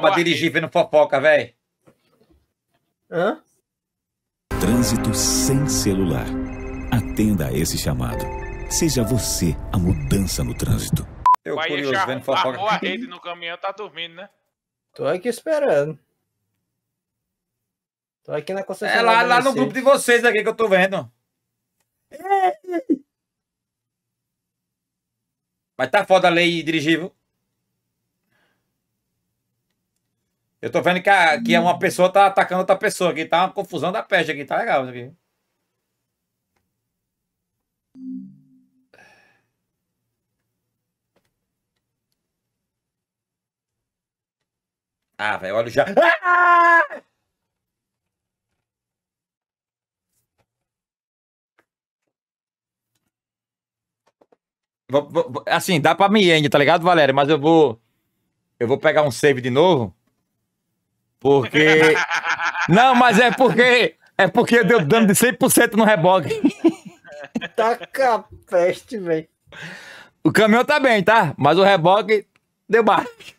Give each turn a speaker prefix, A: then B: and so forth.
A: pra dirigir vendo fofoca, velho. Hã? Trânsito sem celular. Atenda a esse chamado. Seja você a mudança no trânsito. Eu Vai curioso já vendo fofoca. a rede no caminhão, tá dormindo, né? Tô aqui esperando. Tô aqui na concessionária. É lá, lá no grupo de vocês aqui que eu tô vendo. É. Mas tá foda a lei dirigível. Eu tô vendo que, a, que uma pessoa tá atacando outra pessoa aqui. Tá uma confusão da peste aqui. Tá legal isso aqui. Ah, velho, olha já. Ah! Vou, vou, assim, dá pra mim ainda, tá ligado, Valério? Mas eu vou. Eu vou pegar um save de novo. Porque. Não, mas é porque. É porque deu dano de 100% no reboque. Taca tá peste, velho. O caminhão tá bem, tá? Mas o reboque deu baixo.